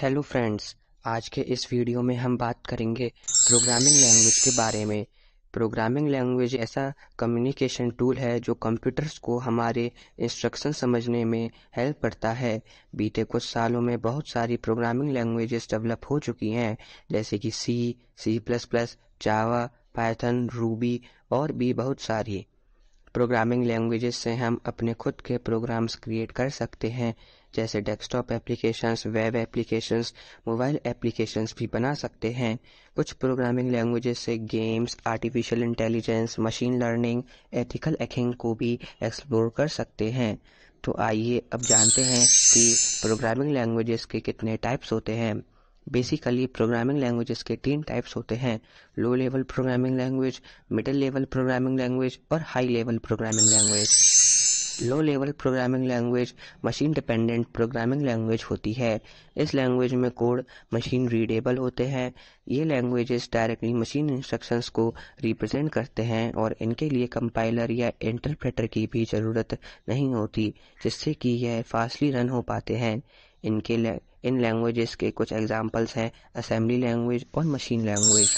hello friends आज के इस वीडियो में हम बात करेंगे प्रोग्रामिंग लैंग्वेज के बारे में प्रोग्रामिंग लैंग्वेज ऐसा कम्युनिकेशन टूल है जो कंप्यूटर्स को हमारे इंस्ट्रक्शन समझने में हेल्प करता है बीते कुछ सालों में बहुत सारी प्रोग्रामिंग लैंग्वेजेस डेवलप हो चुकी हैं जैसे कि C C plus plus Java Python Ruby और भी बहुत सारी प्रोग्रामिंग लैंग्वेजेस से हम अपने खुद के प्रोग्राम्स क्रिएट कर सकते हैं जैसे desktop applications web applications mobile applications भी बना सकते हैं कुछ प्रोग्रामिंग लैंग्वेजेस से games artificial intelligence machine learning ethical hacking को भी एक्सप्लोर कर सकते हैं तो आइए अब जानते हैं कि प्रोग्रामिंग लैंग्वेजेस के कितने टाइप्स होते हैं बेसिकली प्रोग्रामिंग लैंग्वेजेस के तीन टाइप्स होते हैं low level programming language middle level programming language और high level programming language low level programming language machine dependent programming language होती है इस लैंग्वेज में कोड मशीन रीडेबल होते हैं ये लैंग्वेजेस डायरेक्टली मशीन इंस्ट्रक्शंस को रिप्रेजेंट करते हैं और इनके लिए कंपाइलर या इंटरप्रेटर की भी ज़रूरत नहीं होती जिससे कि यह फास्टली रन हो पाते हैं इनके इन लैंग्वेजेस के कुछ एग्जाम्पल्स हैं असेंबली लैंग्वेज और machine language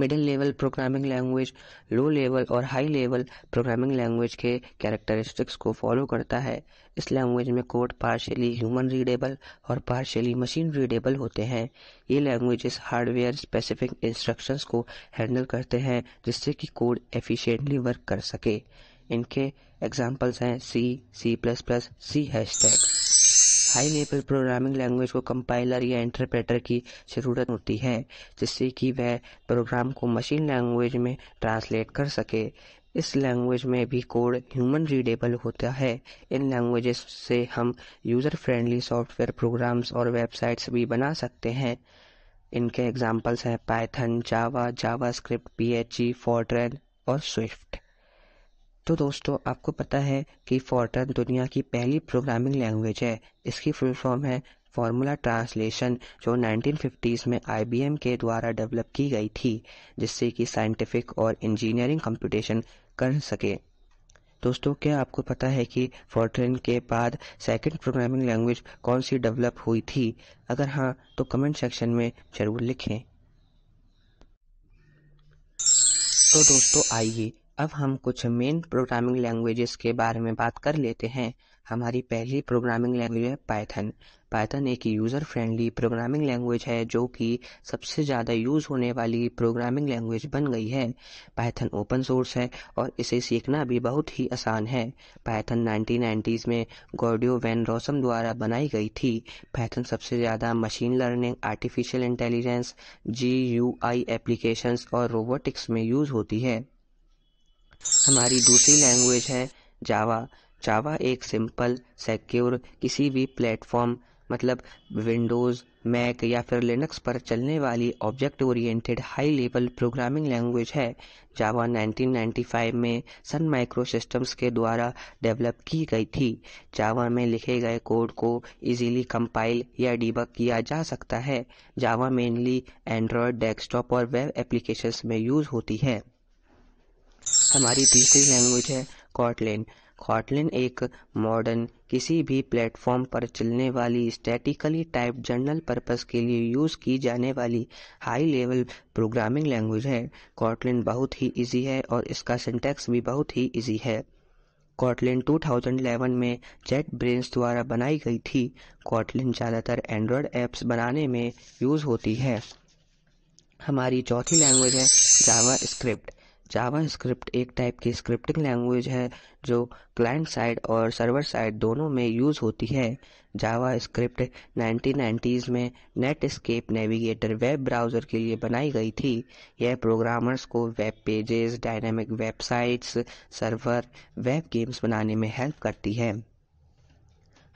middle level programming language low level और हाई लेवल प्रोग्रामिंग लैंग्वेज के कैरेक्टरिस्टिक्स को फॉलो करता है इस लैंग्वेज में कोड पार्शियली ह्यूमन रीडेबल और पार्शियली मशीन रीडेबल होते हैं ये लैंग्वेजेस हार्डवेयर स्पेसिफिक इंस्ट्रक्शंस को हैंडल करते हैं जिससे कि कोड एफिशिएंटली वर्क कर सके इनके एग्जाम्पल्स हैं C C plus plus C hash tag high level programming language को कंपाइलर या इंटरप्रेटर की ज़रूरत होती है जिससे कि वह प्रोग्राम को मशीन लैंग्वेज में ट्रांसलेट कर सके इस लैंग्वेज में भी कोड ह्यूमन रीडेबल होता है इन लैंग्वेजेस से हम यूज़र फ्रेंडली सॉफ्टवेयर प्रोग्राम्स और वेबसाइट्स भी बना सकते हैं इनके एग्जाम्पल्स हैं Python Java JavaScript P H E Fortran और स्विफ्ट तो दोस्तों आपको पता है कि फोर्टन दुनिया की पहली प्रोग्रामिंग लैंग्वेज है इसकी फुल फॉर्म है फॉर्मूला ट्रांसलेशन जो 1950s में आईबीएम के द्वारा डेवलप की गई थी जिससे कि साइंटिफिक और इंजीनियरिंग कंप्यूटेशन कर सके दोस्तों क्या आपको पता है कि फोर्ट्रेन के बाद सेकंड प्रोग्रामिंग लैंग्वेज कौन सी डेवलप हुई थी अगर हाँ तो कमेंट सेक्शन में ज़रूर लिखें तो दोस्तों आइए अब हम कुछ मेन प्रोग्रामिंग लैंग्वेजेस के बारे में बात कर लेते हैं हमारी पहली प्रोग्रामिंग लैंग्वेज है पाइथन पाइथन एक यूज़र फ्रेंडली प्रोग्रामिंग लैंग्वेज है जो कि सबसे ज़्यादा यूज़ होने वाली प्रोग्रामिंग लैंग्वेज बन गई है पाइथन ओपन सोर्स है और इसे सीखना भी बहुत ही आसान है पाइथन नाइनटीन में गोडियो वैन रोसम द्वारा बनाई गई थी पाइथन सबसे ज़्यादा मशीन लर्निंग आर्टिफिशियल इंटेलिजेंस जी एप्लीकेशंस और रोबोटिक्स में यूज़ होती है हमारी दूसरी लैंग्वेज है जावा जावा एक सिंपल सिक्योर किसी भी प्लेटफॉर्म मतलब विंडोज़ मैक या फिर लिनक्स पर चलने वाली object oriented high level programming language है जावा 1995 में सन माइक्रो सिस्टम्स के द्वारा डेवलप की गई थी जावा में लिखे गए कोड को इजीली कंपाइल या डिबक किया जा सकता है जावा मेनली एंड्रॉयड डेस्कटॉप और वेब एप्लीकेशंस में यूज़ होती है हमारी तीसरी लैंग्वेज है कॉटलिन कॉटलिन एक मॉडर्न किसी भी प्लेटफॉर्म पर चलने वाली स्टैटिकली टाइप जनरल पर्पस के लिए यूज़ की जाने वाली हाई लेवल प्रोग्रामिंग लैंग्वेज है कॉटलिन बहुत ही इजी है और इसका सिंटैक्स भी बहुत ही इजी है कॉटलिन 2011 में जेट ब्रेन्स द्वारा बनाई गई थी कॉटलिन ज़्यादातर एंड्रॉयड ऐप्स बनाने में यूज़ होती है हमारी चौथी लैंग्वेज है जावा स्क्रिप्ट जावा स्क्रिप्ट एक टाइप की स्क्रिप्टिंग लैंग्वेज है जो क्लाइंट साइड और सर्वर साइड दोनों में यूज़ होती है जावा स्क्रिप्ट नाइनटीन में नेटस्केप नेविगेटर वेब ब्राउज़र के लिए बनाई गई थी यह प्रोग्रामर्स को web pages dynamic websites server web games बनाने में हेल्प करती है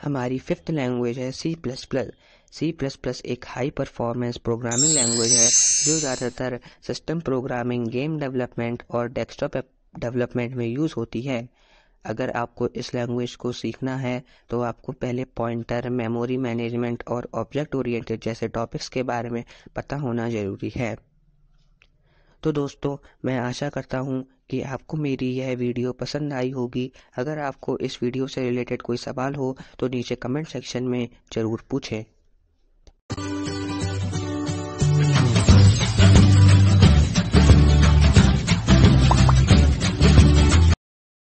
हमारी फिफ्थ लैंग्वेज है C plus plus C plus plus एक हाई परफॉर्मेंस प्रोग्रामिंग लैंग्वेज है जो ज़्यादातर सिस्टम प्रोग्रामिंग गेम डेवलपमेंट और डेस्कटॉप डेवलपमेंट में यूज़ होती है अगर आपको इस लैंग्वेज को सीखना है तो आपको पहले पॉइंटर मेमोरी मैनेजमेंट और ऑब्जेक्ट ओरिएंटेड जैसे टॉपिक्स के बारे में पता होना ज़रूरी है तो दोस्तों मैं आशा करता हूँ कि आपको मेरी यह वीडियो पसंद आई होगी अगर आपको इस वीडियो से रिलेटेड कोई सवाल हो तो नीचे कमेंट सेक्शन में ज़रूर पूछें